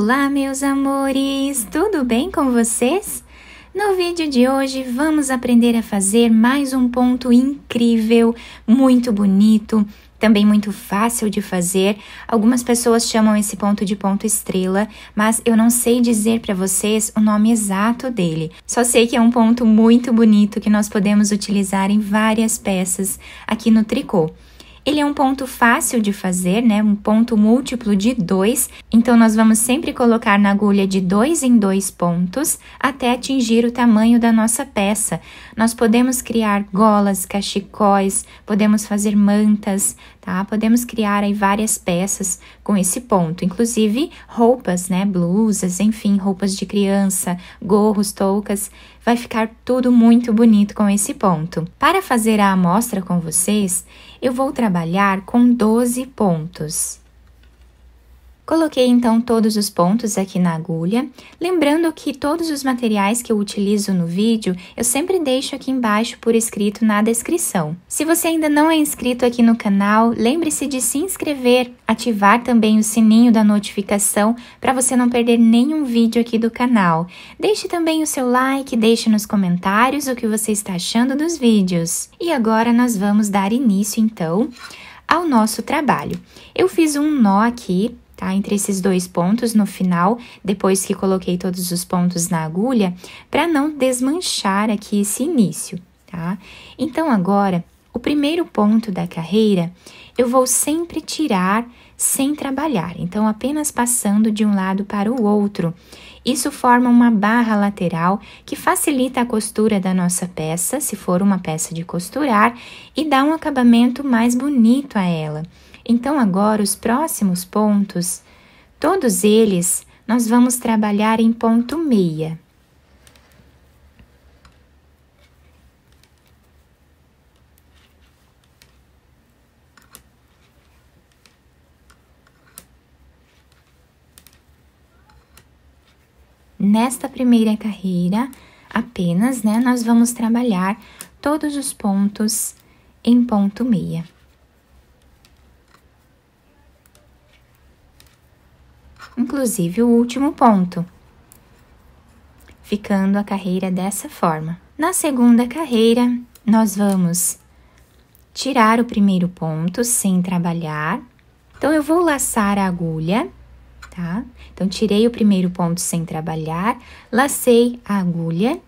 Olá, meus amores! Tudo bem com vocês? No vídeo de hoje, vamos aprender a fazer mais um ponto incrível, muito bonito, também muito fácil de fazer. Algumas pessoas chamam esse ponto de ponto estrela, mas eu não sei dizer para vocês o nome exato dele. Só sei que é um ponto muito bonito que nós podemos utilizar em várias peças aqui no tricô. Ele é um ponto fácil de fazer, né? Um ponto múltiplo de 2. Então, nós vamos sempre colocar na agulha de dois em dois pontos até atingir o tamanho da nossa peça. Nós podemos criar golas, cachecóis, podemos fazer mantas, tá? Podemos criar aí várias peças com esse ponto, inclusive roupas, né? Blusas, enfim, roupas de criança, gorros, toucas. Vai ficar tudo muito bonito com esse ponto. Para fazer a amostra com vocês, eu vou trabalhar com 12 pontos. Coloquei então todos os pontos aqui na agulha, lembrando que todos os materiais que eu utilizo no vídeo, eu sempre deixo aqui embaixo por escrito na descrição. Se você ainda não é inscrito aqui no canal, lembre-se de se inscrever, ativar também o sininho da notificação para você não perder nenhum vídeo aqui do canal. Deixe também o seu like, deixe nos comentários o que você está achando dos vídeos. E agora nós vamos dar início então ao nosso trabalho. Eu fiz um nó aqui tá? Entre esses dois pontos no final, depois que coloquei todos os pontos na agulha, para não desmanchar aqui esse início, tá? Então agora, o primeiro ponto da carreira, eu vou sempre tirar sem trabalhar, então apenas passando de um lado para o outro. Isso forma uma barra lateral que facilita a costura da nossa peça, se for uma peça de costurar, e dá um acabamento mais bonito a ela. Então, agora, os próximos pontos, todos eles nós vamos trabalhar em ponto meia. Nesta primeira carreira, apenas, né, nós vamos trabalhar todos os pontos em ponto meia. inclusive o último ponto, ficando a carreira dessa forma. Na segunda carreira, nós vamos tirar o primeiro ponto sem trabalhar. Então, eu vou laçar a agulha, tá? Então, tirei o primeiro ponto sem trabalhar, lacei a agulha.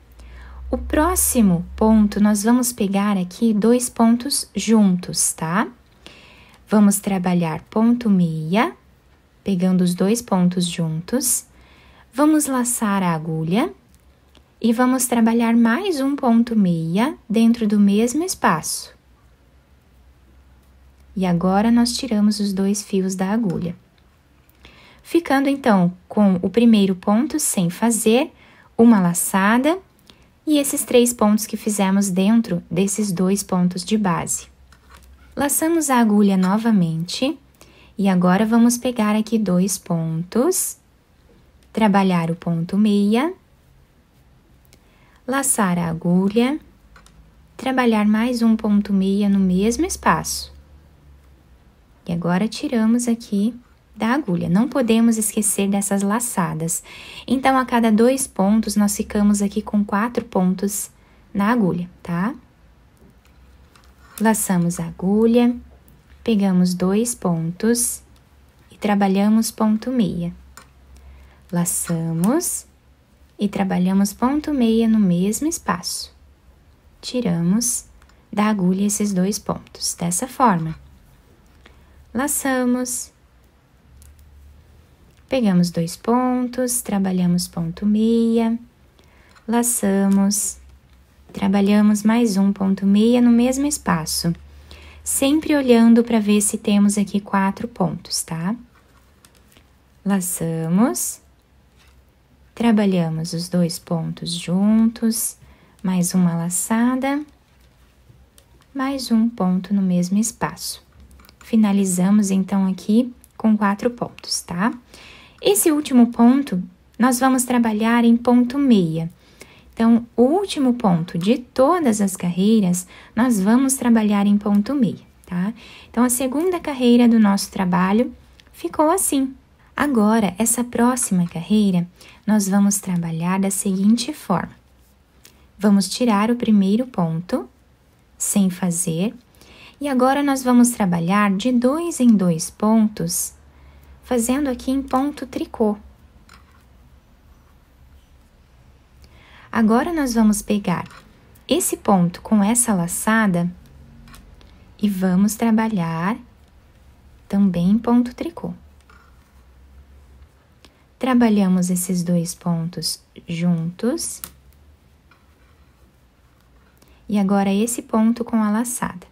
O próximo ponto, nós vamos pegar aqui dois pontos juntos, tá? Vamos trabalhar ponto meia pegando os dois pontos juntos. Vamos laçar a agulha e vamos trabalhar mais um ponto meia dentro do mesmo espaço. E agora nós tiramos os dois fios da agulha. Ficando então com o primeiro ponto sem fazer, uma laçada e esses três pontos que fizemos dentro desses dois pontos de base. Laçamos a agulha novamente e agora vamos pegar aqui dois pontos, trabalhar o ponto meia, laçar a agulha, trabalhar mais um ponto meia no mesmo espaço. E agora tiramos aqui da agulha. Não podemos esquecer dessas laçadas. Então, a cada dois pontos, nós ficamos aqui com quatro pontos na agulha, tá? Laçamos a agulha, pegamos dois pontos e trabalhamos ponto meia. Laçamos e trabalhamos ponto meia no mesmo espaço. Tiramos da agulha esses dois pontos, dessa forma. Laçamos, pegamos dois pontos, trabalhamos ponto meia, laçamos, trabalhamos mais um ponto meia no mesmo espaço sempre olhando para ver se temos aqui quatro pontos, tá? Laçamos, trabalhamos os dois pontos juntos, mais uma laçada, mais um ponto no mesmo espaço. Finalizamos então aqui com quatro pontos, tá? Esse último ponto, nós vamos trabalhar em ponto meia. Então, o último ponto de todas as carreiras, nós vamos trabalhar em ponto meia, tá? Então, a segunda carreira do nosso trabalho ficou assim. Agora, essa próxima carreira, nós vamos trabalhar da seguinte forma. Vamos tirar o primeiro ponto, sem fazer, e agora nós vamos trabalhar de dois em dois pontos, fazendo aqui em ponto tricô. Agora nós vamos pegar esse ponto com essa laçada e vamos trabalhar também ponto tricô. Trabalhamos esses dois pontos juntos. E agora esse ponto com a laçada.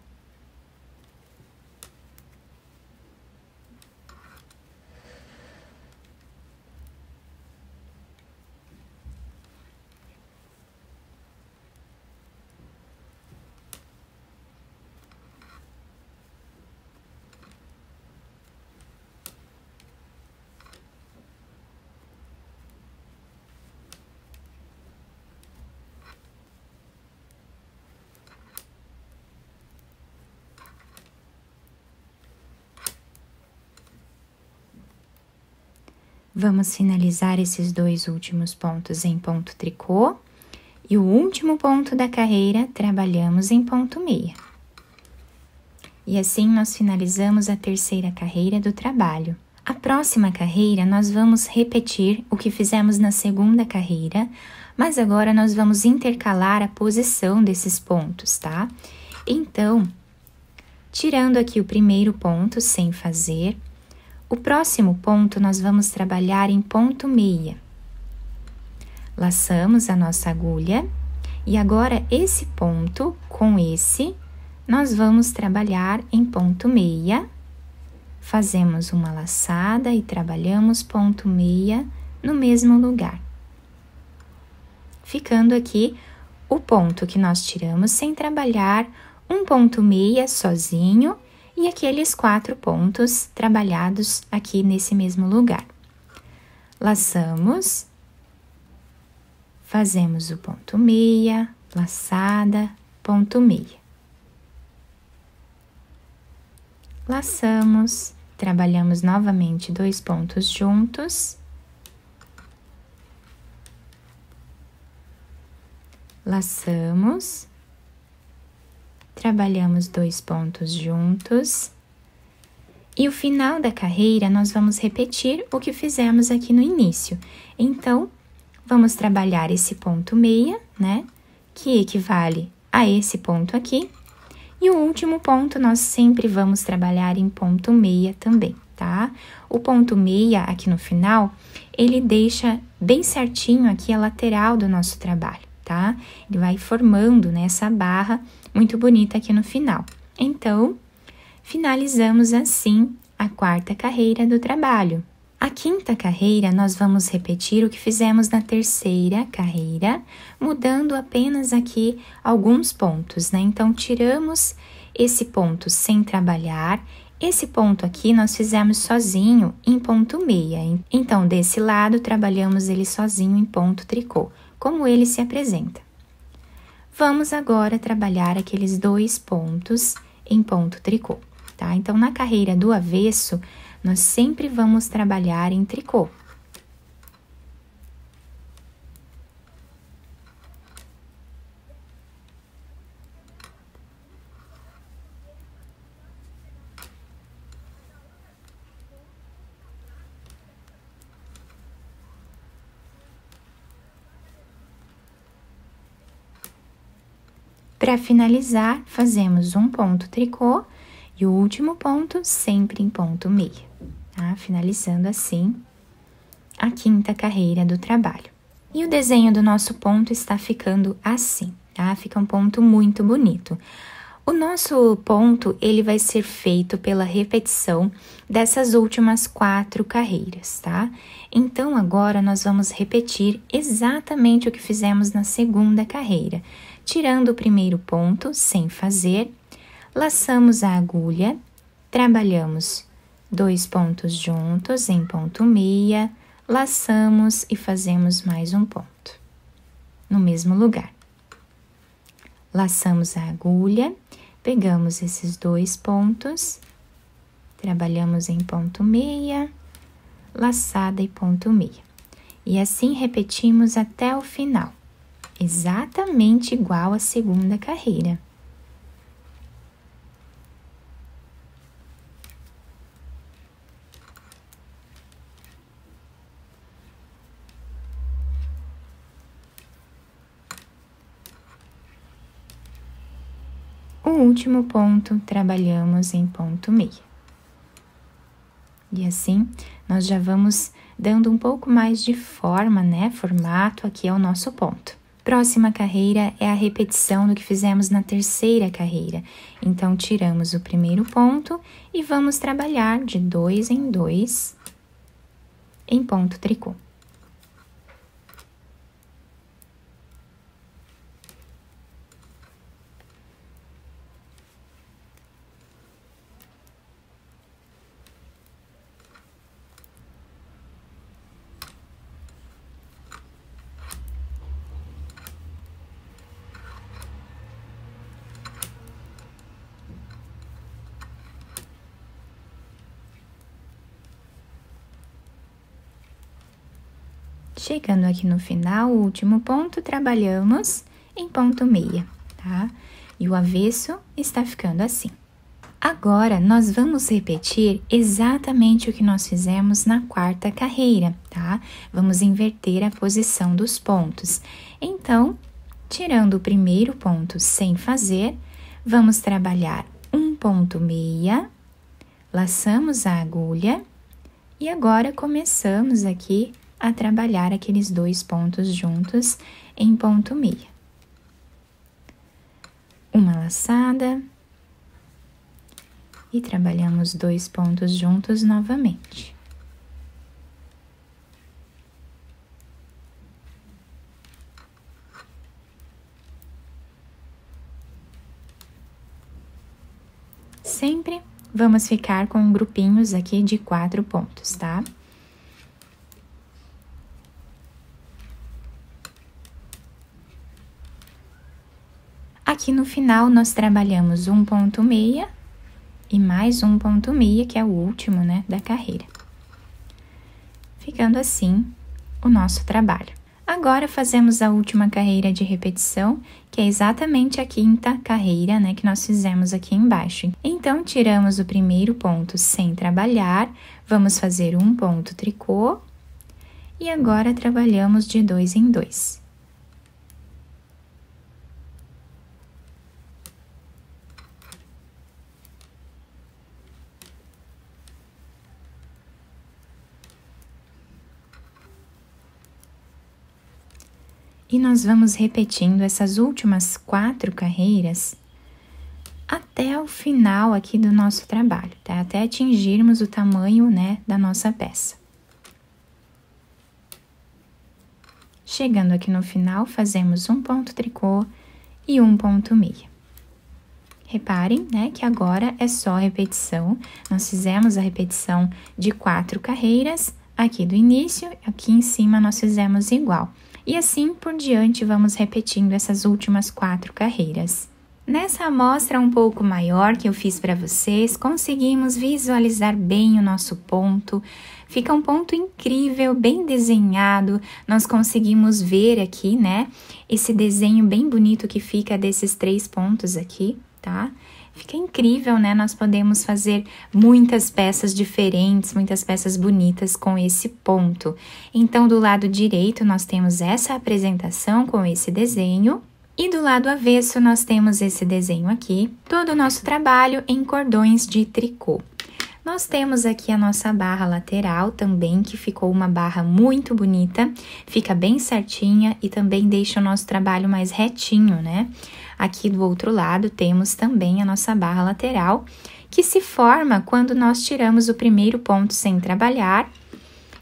Vamos finalizar esses dois últimos pontos em ponto tricô. E o último ponto da carreira, trabalhamos em ponto meia. E assim nós finalizamos a terceira carreira do trabalho. A próxima carreira, nós vamos repetir o que fizemos na segunda carreira, mas agora nós vamos intercalar a posição desses pontos, tá? Então, tirando aqui o primeiro ponto sem fazer, o próximo ponto nós vamos trabalhar em ponto meia. Laçamos a nossa agulha e agora esse ponto com esse nós vamos trabalhar em ponto meia. Fazemos uma laçada e trabalhamos ponto meia no mesmo lugar. Ficando aqui o ponto que nós tiramos sem trabalhar um ponto meia sozinho e aqueles quatro pontos trabalhados aqui nesse mesmo lugar. Laçamos, fazemos o ponto meia, laçada, ponto meia. Laçamos, trabalhamos novamente dois pontos juntos. Laçamos, trabalhamos dois pontos juntos. E o final da carreira, nós vamos repetir o que fizemos aqui no início. Então, vamos trabalhar esse ponto meia, né? Que equivale a esse ponto aqui. E o último ponto, nós sempre vamos trabalhar em ponto meia também, tá? O ponto meia aqui no final, ele deixa bem certinho aqui a lateral do nosso trabalho tá? Ele vai formando né, barra muito bonita aqui no final. Então, finalizamos assim a quarta carreira do trabalho. A quinta carreira, nós vamos repetir o que fizemos na terceira carreira, mudando apenas aqui alguns pontos, né? Então, tiramos esse ponto sem trabalhar, esse ponto aqui nós fizemos sozinho em ponto meia. Então, desse lado, trabalhamos ele sozinho em ponto tricô como ele se apresenta. Vamos agora trabalhar aqueles dois pontos em ponto tricô, tá? Então, na carreira do avesso, nós sempre vamos trabalhar em tricô. Para finalizar, fazemos um ponto tricô e o último ponto sempre em ponto meia, tá? Finalizando assim a quinta carreira do trabalho. E o desenho do nosso ponto está ficando assim, tá? Fica um ponto muito bonito. O nosso ponto, ele vai ser feito pela repetição dessas últimas quatro carreiras, tá? Então, agora nós vamos repetir exatamente o que fizemos na segunda carreira. Tirando o primeiro ponto, sem fazer, laçamos a agulha, trabalhamos dois pontos juntos em ponto meia, laçamos e fazemos mais um ponto no mesmo lugar. Laçamos a agulha, pegamos esses dois pontos, trabalhamos em ponto meia, laçada e ponto meia. E assim repetimos até o final exatamente igual à segunda carreira. O último ponto trabalhamos em ponto meio. E assim, nós já vamos dando um pouco mais de forma, né? Formato aqui ao é nosso ponto. Próxima carreira é a repetição do que fizemos na terceira carreira. Então, tiramos o primeiro ponto e vamos trabalhar de dois em dois em ponto tricô. Chegando aqui no final, o último ponto, trabalhamos em ponto meia, tá? E o avesso está ficando assim. Agora, nós vamos repetir exatamente o que nós fizemos na quarta carreira, tá? Vamos inverter a posição dos pontos. Então, tirando o primeiro ponto sem fazer, vamos trabalhar um ponto meia, laçamos a agulha e agora começamos aqui a trabalhar aqueles dois pontos juntos em ponto meia. Uma laçada e trabalhamos dois pontos juntos novamente. Sempre vamos ficar com grupinhos aqui de quatro pontos, tá? Aqui no final, nós trabalhamos 1.6 e mais 1.6, que é o último, né, da carreira. Ficando assim o nosso trabalho. Agora, fazemos a última carreira de repetição, que é exatamente a quinta carreira, né, que nós fizemos aqui embaixo. Então, tiramos o primeiro ponto sem trabalhar, vamos fazer um ponto tricô, e agora trabalhamos de dois em dois. E nós vamos repetindo essas últimas quatro carreiras até o final aqui do nosso trabalho, tá? Até atingirmos o tamanho, né, da nossa peça. Chegando aqui no final, fazemos um ponto tricô e um ponto meia. Reparem, né, que agora é só repetição. Nós fizemos a repetição de quatro carreiras aqui do início, aqui em cima nós fizemos igual. E assim por diante, vamos repetindo essas últimas quatro carreiras. Nessa amostra um pouco maior que eu fiz para vocês, conseguimos visualizar bem o nosso ponto. Fica um ponto incrível, bem desenhado. Nós conseguimos ver aqui, né? Esse desenho bem bonito que fica desses três pontos aqui, tá? fica incrível, né? Nós podemos fazer muitas peças diferentes, muitas peças bonitas com esse ponto. Então, do lado direito, nós temos essa apresentação com esse desenho. E do lado avesso, nós temos esse desenho aqui, todo o nosso trabalho em cordões de tricô. Nós temos aqui a nossa barra lateral também, que ficou uma barra muito bonita, fica bem certinha e também deixa o nosso trabalho mais retinho, né? Aqui do outro lado temos também a nossa barra lateral, que se forma quando nós tiramos o primeiro ponto sem trabalhar.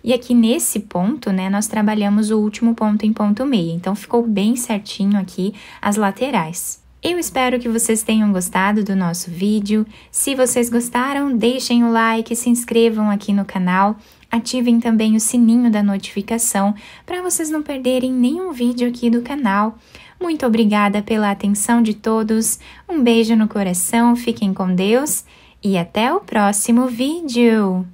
E aqui nesse ponto, né, nós trabalhamos o último ponto em ponto meio. Então, ficou bem certinho aqui as laterais. Eu espero que vocês tenham gostado do nosso vídeo. Se vocês gostaram, deixem o like, se inscrevam aqui no canal, ativem também o sininho da notificação para vocês não perderem nenhum vídeo aqui do canal. Muito obrigada pela atenção de todos. Um beijo no coração, fiquem com Deus e até o próximo vídeo!